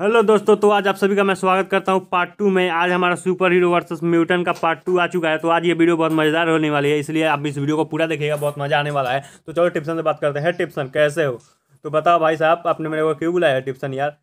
hello दोस्तों तो आज आप सभी का मैं स्वागत करता हूँ पार्ट टू में आज हमारा सुपर हीरो वर्सेस म्यूटन का पार्ट टू आ चुका है तो आज ये वीडियो बहुत मज़ेदार होने वाली है इसलिए आप इस वीडियो को पूरा देखिएगा बहुत मज़ा आने वाला है तो चलो टिप्सन से बात करते हैं टिप्सन कैसे हो तो बताओ भाई साहब आपने मेरे को क्यों बुलाया है टिप्सन यार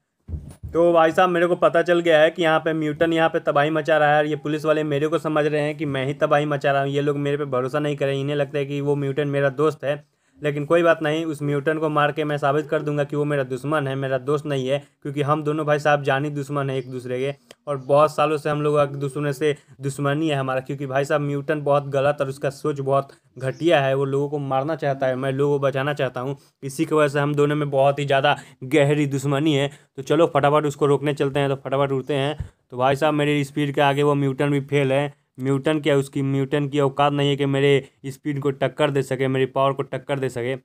तो भाई साहब मेरे को पता चल गया है कि यहाँ पे म्यूटन यहाँ पे तबाही मचा रहा है ये पुलिस वाले मेरे को समझ रहे हैं कि मैं ही तबाही मचा रहा हूँ ये लोग मेरे पे भरोसा नहीं करें इन्हें लगता है कि वो म्यूटन मेरा दोस्त है लेकिन कोई बात नहीं उस म्यूटन को मार के मैं साबित कर दूंगा कि वो मेरा दुश्मन है मेरा दोस्त नहीं है क्योंकि हम दोनों भाई साहब जानी दुश्मन है एक दूसरे के और बहुत सालों से हम लोग एक दूसरे से दुश्मनी है हमारा क्योंकि भाई साहब म्यूटन बहुत गलत और उसका सोच बहुत घटिया है वो लोगों को मारना चाहता है मैं लोगों को बचाना चाहता हूँ इसी की वजह से हम दोनों में बहुत ही ज़्यादा गहरी दुश्मनी है तो चलो फटाफट उसको रोकने चलते हैं तो फटाफट उड़ते हैं तो भाई साहब मेरी स्पीड के आगे वो म्यूटन भी फेल है म्यूटन क्या उसकी म्यूटन की औकात नहीं है कि मेरे स्पीड को टक्कर दे सके मेरी पावर को टक्कर दे सके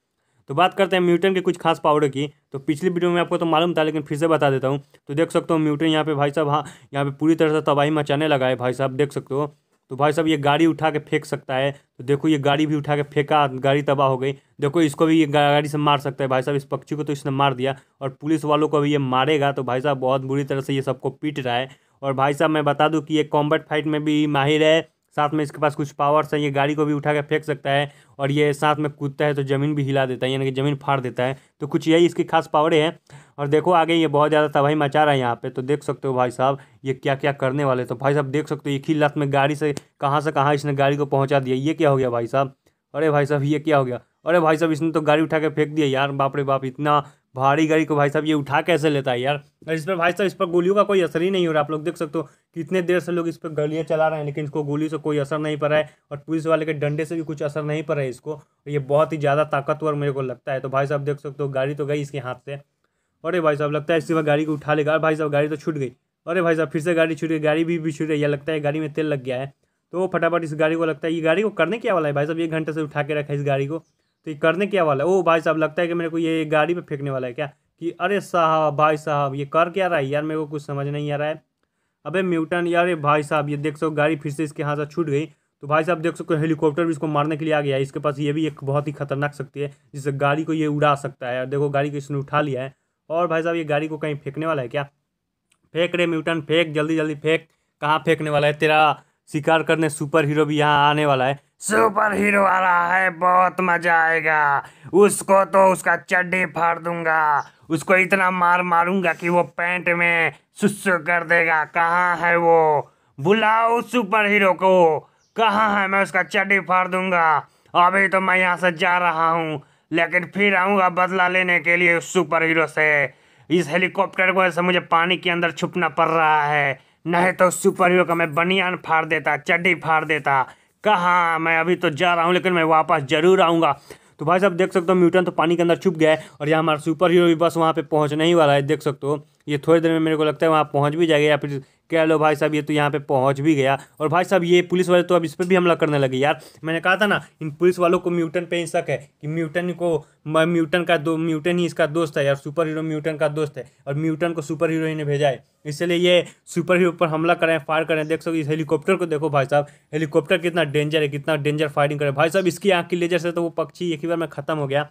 तो बात करते हैं म्यूटन के कुछ खास पावर की तो पिछली वीडियो में आपको तो मालूम था लेकिन फिर से बता देता हूँ तो देख सकते हो म्यूटन यहाँ पे भाई साहब हाँ यहाँ पे पूरी तरह से तबाही मचाने लगा है भाई साहब देख सकते हो तो भाई साहब ये गाड़ी उठा के फेंक सकता है तो देखो ये गाड़ी भी उठा के फेंका गाड़ी तबाह हो गई देखो इसको भी ये गाड़ी से मार सकता है भाई साहब इस पक्षी को तो इसने मार दिया और पुलिस वालों को भी ये मारेगा तो भाई साहब बहुत बुरी तरह से ये सबको पीट रहा है और भाई साहब मैं बता दूँ कि ये कॉम्बैट फाइट में भी माहिर है साथ में इसके पास कुछ पावर्स हैं ये गाड़ी को भी उठा के फेंक सकता है और ये साथ में कूदता है तो ज़मीन भी हिला देता है यानी कि ज़मीन फाड़ देता है तो कुछ यही इसकी खास पावरें हैं और देखो आगे ये बहुत ज़्यादा तबाही मचा रहा है यहाँ पे तो देख सकते हो भाई साहब ये क्या क्या करने वाले तो भाई साहब देख सकते हो एक ही लात में गाड़ी से कहाँ से कहाँ इसने गाड़ी को पहुँचा दिया ये क्या हो गया भाई साहब अरे भाई साहब ये क्या हो गया अरे भाई साहब इसने तो गाड़ी उठा के फेंक दिया यार बाप रे बाप इतना भारी गाड़ी को भाई साहब ये उठा कैसे लेता है यार और इस पर भाई साहब इस पर गोलियों का कोई असर ही नहीं हो रहा आप लोग देख सकते हो कितने देर से लोग इस पर गलियाँ चला रहे हैं लेकिन इसको गोली से कोई असर नहीं पड़ा है और पुलिस वाले के डंडे से भी कुछ असर नहीं पड़ा है इसको ये बहुत ही ज़्यादा ताकतवर मेरे को लगता है तो भाई साहब देख सकते हो गाड़ी तो गई इसके हाथ से अरे भाई साहब लगता है इसी बार गाड़ी को उठा लेगा भाई साहब गाड़ी तो छूट गई अरे भाई साहब फिर से गाड़ी छूट गई गाड़ी भी भी छूट गई या लगता है गाड़ी में तेल लग गया है तो फटाफट इस गाड़ी को लगता है ये गाड़ी को करने क्या वाला है भाई साहब एक घंटे से उठा के रखा है इस गाड़ी को तो ये करने क्या वाला है ओ भाई साहब लगता है कि मेरे को ये गाड़ी में फेंकने वाला है क्या कि अरे साहब भाई साहब ये कर क्या रहा है यार मेरे को कुछ समझ नहीं आ रहा है अबे म्यूटन यार ये भाई साहब ये देख सो गाड़ी फिर से इसके हाथ से छूट गई तो भाई साहब देख सको हेलीकॉप्टर भी इसको मारने के लिए आ गया है इसके पास ये भी एक बहुत ही खतरनाक शक्ति है जिससे गाड़ी को ये उड़ा सकता है देखो गाड़ी को इसने उठा लिया है और भाई साहब ये गाड़ी को कहीं फेंकने वाला है क्या फेंक रे म्यूटन फेंक जल्दी जल्दी फेंक कहाँ फेंकने वाला है तेरा शिकार करने सुपर हीरो भी यहाँ आने वाला है सुपर हीरो आ रहा है बहुत मजा आएगा उसको तो उसका चड्डी फाड़ दूंगा उसको इतना मार मारूंगा कि वो पैंट में सुस्सु कर देगा कहाँ है वो बुलाओ सुपर हीरो को कहाँ है मैं उसका चड्डी फाड़ दूंगा अभी तो मैं यहाँ से जा रहा हूँ लेकिन फिर आऊँगा बदला लेने के लिए उस सुपर हीरो से इस हेलीकॉप्टर को वजह से मुझे पानी के अंदर छुपना पड़ रहा है नहीं तो सुपर हीरो का मैं बनियान फाड़ देता चड्डी फाड़ देता कहा मैं अभी तो जा रहा हूँ लेकिन मैं वापस जरूर आऊँगा तो भाई साहब देख सकते हो म्यूटन तो पानी के अंदर छुप गया है और यहाँ हमारा सुपर हीरो भी बस वहाँ पे पहुँचने ही वाला है देख सकते हो ये थोड़ी देर में मेरे को लगता है वहाँ पहुँच भी जाएगा या फिर कह लो भाई साहब ये तो यहाँ पे पहुँच भी गया और भाई साहब ये पुलिस वाले तो अब इस पर भी हमला करने लगे यार मैंने कहा था ना इन पुलिस वालों को म्यूटन पे ही शक है कि म्यूटन को म्यूटन का दो म्यूटन ही इसका दोस्त है यार सुपर हीरो म्यूटन का दोस्त है और म्यूटन को सुपर हीरो ही ने भेजा है इसलिए ये सुपर हीरो पर हमला करें फायर करें देख सको इस हेलीकॉप्टर को देखो भाई साहब हेलीकॉप्टर कितना डेंजर है कितना डेंजर फायरिंग करें भाई साहब इसकी आँख की लेजर से तो वो पक्षी एक ही बार में खत्म हो गया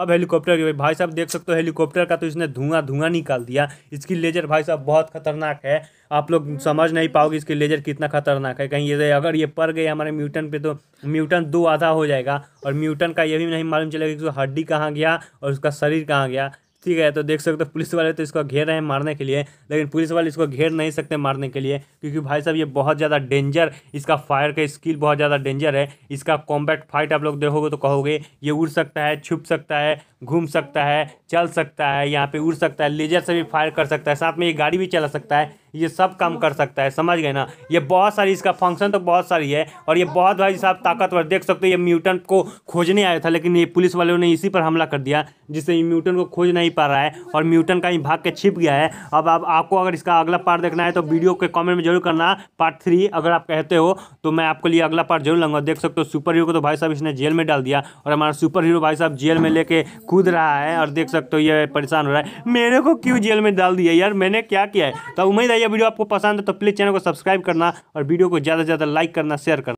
अब हेलीकॉप्टर की भाई साहब देख सकते हो हेलीकॉप्टर का तो इसने धुआं धुआं निकाल दिया इसकी लेजर भाई साहब बहुत खतरनाक है आप लोग समझ नहीं पाओगे इसकी लेजर कितना खतरनाक है कहीं ये अगर ये पड़ गए हमारे म्यूटन पे तो म्यूटन दो आधा हो जाएगा और म्यूटन का ये भी नहीं मालूम चलेगा कि उसका हड्डी कहाँ गया और उसका शरीर कहाँ गया ठीक है तो देख सकते हो पुलिस वाले तो इसको घेर रहे हैं मारने के लिए लेकिन पुलिस वाले इसको घेर नहीं सकते मारने के लिए क्योंकि भाई साहब ये बहुत ज़्यादा डेंजर इसका फायर का स्किल बहुत ज़्यादा डेंजर है इसका कॉम्बैक्ट फाइट आप लोग देखोगे तो कहोगे ये उड़ सकता है छुप सकता है घूम सकता है चल सकता है यहाँ पर उड़ सकता है लेजर से भी फायर कर सकता है साथ में ये गाड़ी भी चला सकता है ये सब काम कर सकता है समझ गए ना ये बहुत सारी इसका फंक्शन तो बहुत सारी है और ये बहुत भाई साहब ताकतवर देख सकते हो ये म्यूटेंट को खोजने आया था लेकिन ये पुलिस वालों ने इसी पर हमला कर दिया जिससे ये म्यूटेंट को खोज नहीं पा रहा है और म्यूटेंट का ही भाग के छिप गया है अब आप आपको अगर इसका अगला पार्ट देखना है तो वीडियो के कॉमेंट में जरूर करना पार्ट थ्री अगर आप कहते हो तो मैं आपके लिए अगला पार्ट जरूर लूँगा देख सकते हो सुपर हीरो को तो भाई साहब इसने जेल में डाल दिया और हमारा सुपर हीरो भाई साहब जेल में लेके कूद रहा है और देख सकते हो ये परेशान हो रहा है मेरे को क्यों जेल में डाल दिया यार मैंने क्या किया है तो उम्मीद यह वीडियो आपको पसंद है तो प्लीज़ चैनल को सब्सक्राइब करना और वीडियो को ज़्यादा से ज़्यादा लाइक करना शेयर करना